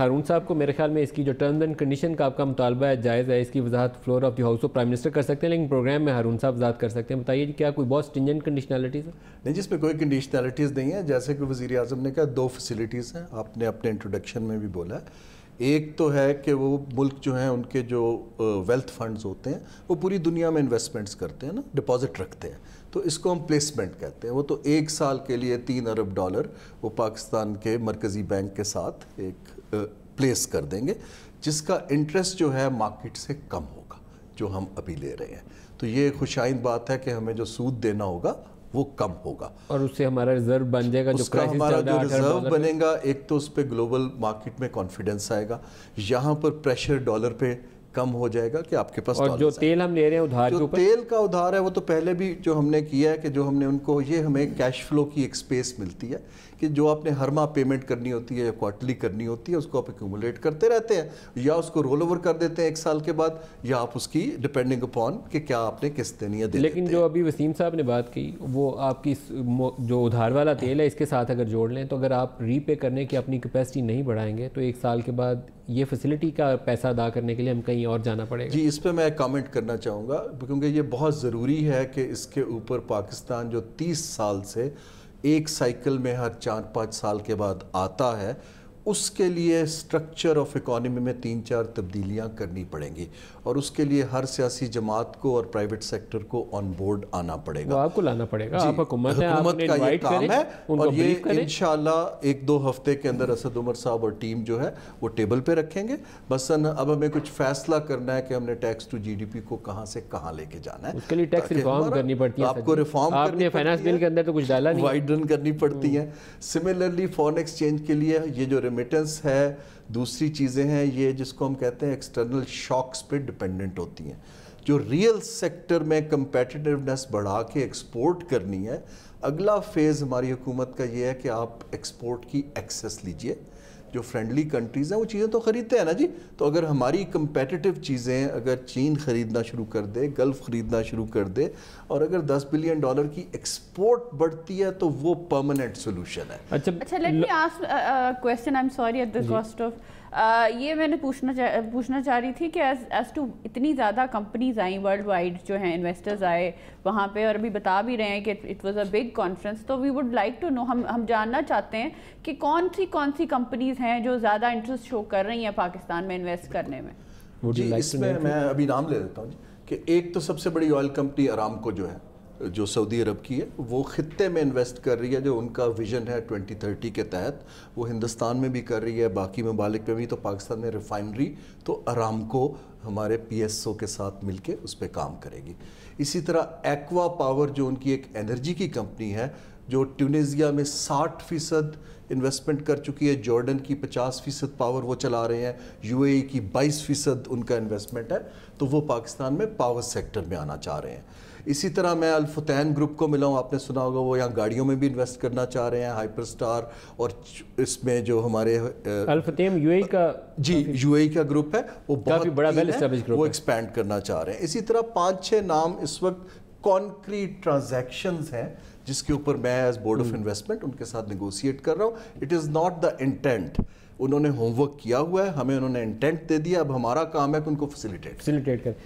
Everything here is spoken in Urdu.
ہارون صاحب کو میرے خیال میں اس کی جو ٹرمز اینڈ کنڈیشن کا آپ کا مطالبہ ہے جائز ہے اس کی وضاحت floor of the house of prime minister کر سکتے ہیں لیکن پروگرام میں ہارون صاحب وضاحت کر سکتے ہیں بتائیے جی، کیا کوئی بہت اسٹنجنٹ کنڈیشنالٹیز ہیں نہیں جس میں کوئی کنڈیشنالٹیز نہیں ہیں جیسے کہ وزیر اعظم نے کہا دو فیسلٹیز ہیں آپ نے اپنے انٹروڈکشن میں بھی بولا ہے ایک تو ہے کہ وہ ملک جو ہیں ان کے جو ویلتھ فنڈز ہوتے ہیں وہ پوری دنیا میں انویسٹمنٹس کرتے ہیں نا ڈپازٹ رکھتے ہیں تو اس کو ہم پلیسمنٹ کہتے ہیں وہ تو ایک سال کے لیے تین ارب ڈالر وہ پاکستان کے مرکزی بینک کے ساتھ ایک پلیس کر دیں گے جس کا انٹرسٹ جو ہے مارکیٹ سے کم ہوگا جو ہم ابھی لے رہے ہیں تو یہ خوشائند بات ہے کہ ہمیں جو سود دینا ہوگا وہ کم ہوگا اور اس سے ہمارا ریزرو بن جائے گا ہمارا جو ریزرو بنے گا ایک تو اس پہ گلوبل مارکیٹ میں کانفیڈنس آئے گا یہاں پر پریشر ڈالر پہ کم ہو جائے گا کہ آپ کے پاس اور جو تیل ہم لے رہے ہیں ادھار جو تیل کا ادھار ہے وہ تو پہلے بھی جو ہم نے کیا ہے کہ جو ہم نے ان کو یہ ہمیں کیش فلو کی ایک سپیس ملتی ہے کہ جو آپ نے ہر ماہ پیمنٹ کرنی ہوتی ہے یا کوارٹلی کرنی ہوتی ہے اس کو آپ ایکومولیٹ کرتے رہتے ہیں یا اس کو رول اوور کر دیتے ہیں ایک سال کے بعد یا آپ اس کی ڈیپینڈنگ اپون کہ کیا آپ نے قسطیں نہیں لیکن جو ابھی وسیم صاحب نے بات کی وہ آپ کی جو ادھار والا تیل ہے اس کے ساتھ اگر جوڑ لیں تو اگر آپ ری پے کرنے کی اپنی کیپیسٹی نہیں بڑھائیں گے تو ایک سال کے بعد یہ فیسلٹی کا پیسہ ادا کرنے کے لیے ہم کہیں کہیں اور جانا پڑے گا جی اس پہ میں کامنٹ کرنا چاہوں گا کیونکہ یہ بہت ضروری ہے کہ اس کے اوپر پاکستان جو تیس سال سے ایک سائیکل میں ہر چار پانچ سال کے بعد آتا ہے اس کے لیے سٹرکچر آف اکانومی میں تین چار تبدیلیاں کرنی پڑیں گی اور اس کے لیے ہر سیاسی جماعت کو اور پرائیویٹ سیکٹر کو آن بورڈ آنا پڑے پڑے گا گا آپ آپ کو لانا جی، حکومت کا یہ کام ہے اور یہ انشاءاللہ ایک دو ہفتے کے اندر اسد عمر صاحب اور ٹیم جو ہے وہ ٹیبل پہ رکھیں گے بس اب ہمیں کچھ فیصلہ کرنا ہے کہ ہم نے tax to G D P کو کہاں سے کہاں لے کے جانا ہے اس کے لیے ٹیکس ریفارم کرنی پڑتی ہے آپ کو ریفارم جی۔ کرنی پڑتی ہے سملرلی فورن ایکسچینج کے لیے یہ جو ہے دوسری چیزیں ہیں یہ جس کو ہم کہتے ہیں ایکسٹرنل شاکس پہ ڈیپینڈنٹ ہوتی ہیں جو ریئل سیکٹر میں کمپیٹیٹیونیس بڑھا کے ایکسپورٹ کرنی ہے اگلا فیز ہماری حکومت کا یہ ہے کہ آپ ایکسپورٹ کی ایکسس لیجئے جو فرینڈلی کنٹریز ہیں وہ چیزیں تو خریدتے ہیں نا جی تو اگر ہماری کمپیٹیٹیو چیزیں اگر چین خریدنا شروع کر دے گلف خریدنا شروع کر دے اور اگر دس بلین ڈالر کی ایکسپورٹ بڑھتی ہے تو وہ پرمانٹ سولوشن ہے اچھا let me I'm sorry at of یہ میں نے پوچھنا پوچھنا چاہ رہی تھی کہ ایز ایز ٹو اتنی زیادہ کمپنیز آئیں ورلڈ وائڈ جو ہیں انویسٹرز آئے وہاں پہ اور ابھی بتا بھی رہے ہیں کہ it was a big conference تو we would like to know ہم ہم جاننا چاہتے ہیں کہ کون سی کون سی کمپنیز ہیں جو زیادہ انٹرسٹ شو کر رہی ہیں پاکستان میں انویسٹ کرنے میں جی اس میں میں ابھی نام لے لیتا ہوں جی کہ ایک تو سب سے بڑی آئل کمپنی آرام کو جو ہے جو سعودی عرب کی ہے وہ خطے میں انویسٹ کر رہی ہے جو ان کا ویژن ہے ٹوئنٹی تھرٹی کے تحت وہ ہندوستان میں بھی کر رہی ہے باقی ممالک میں بھی تو پاکستان میں ریفائنری تو آرام کو ہمارے پی ایس او کے ساتھ مل کے اس پہ کام کرے گی اسی طرح ایکوا پاور جو ان کی ایک انرجی کی کمپنی ہے جو ٹیونیزیا میں ساٹھ فیصد انویسٹمنٹ کر چکی ہے کی پچاس فیصد پاور وہ چلا رہے ہیں یو اے کی بائیس فیصد ان کا انویسمنٹ ہے تو وہ پاکستان میں پاور سیکٹر میں آنا چاہ رہے ہیں اسی طرح میں الفتین گروپ کو ملا ہوں آپ نے سنا ہوگا وہ یہاں گاڑیوں میں بھی انویسٹ کرنا چاہ رہے ہیں ہائپر سٹار اور اس میں جو ہمارے الفتین یو اے کا جی یو اے کا گروپ ہے وہ ایکسپینڈ کرنا چاہ رہے ہیں اسی طرح پانچ چھ نام اس وقت کانکریٹ ٹرانزیکشنز ہیں جس کے اوپر میں ایز بورڈ آف انویسٹمنٹ ان کے ساتھ نیگوسیٹ کر رہا ہوں it is not the intent انہوں نے ہوم ورک کیا ہوا ہے ہمیں انہوں نے انٹینٹ دے دیا اب ہمارا کام ہے کہ ان کو فیسیلیٹیٹ کر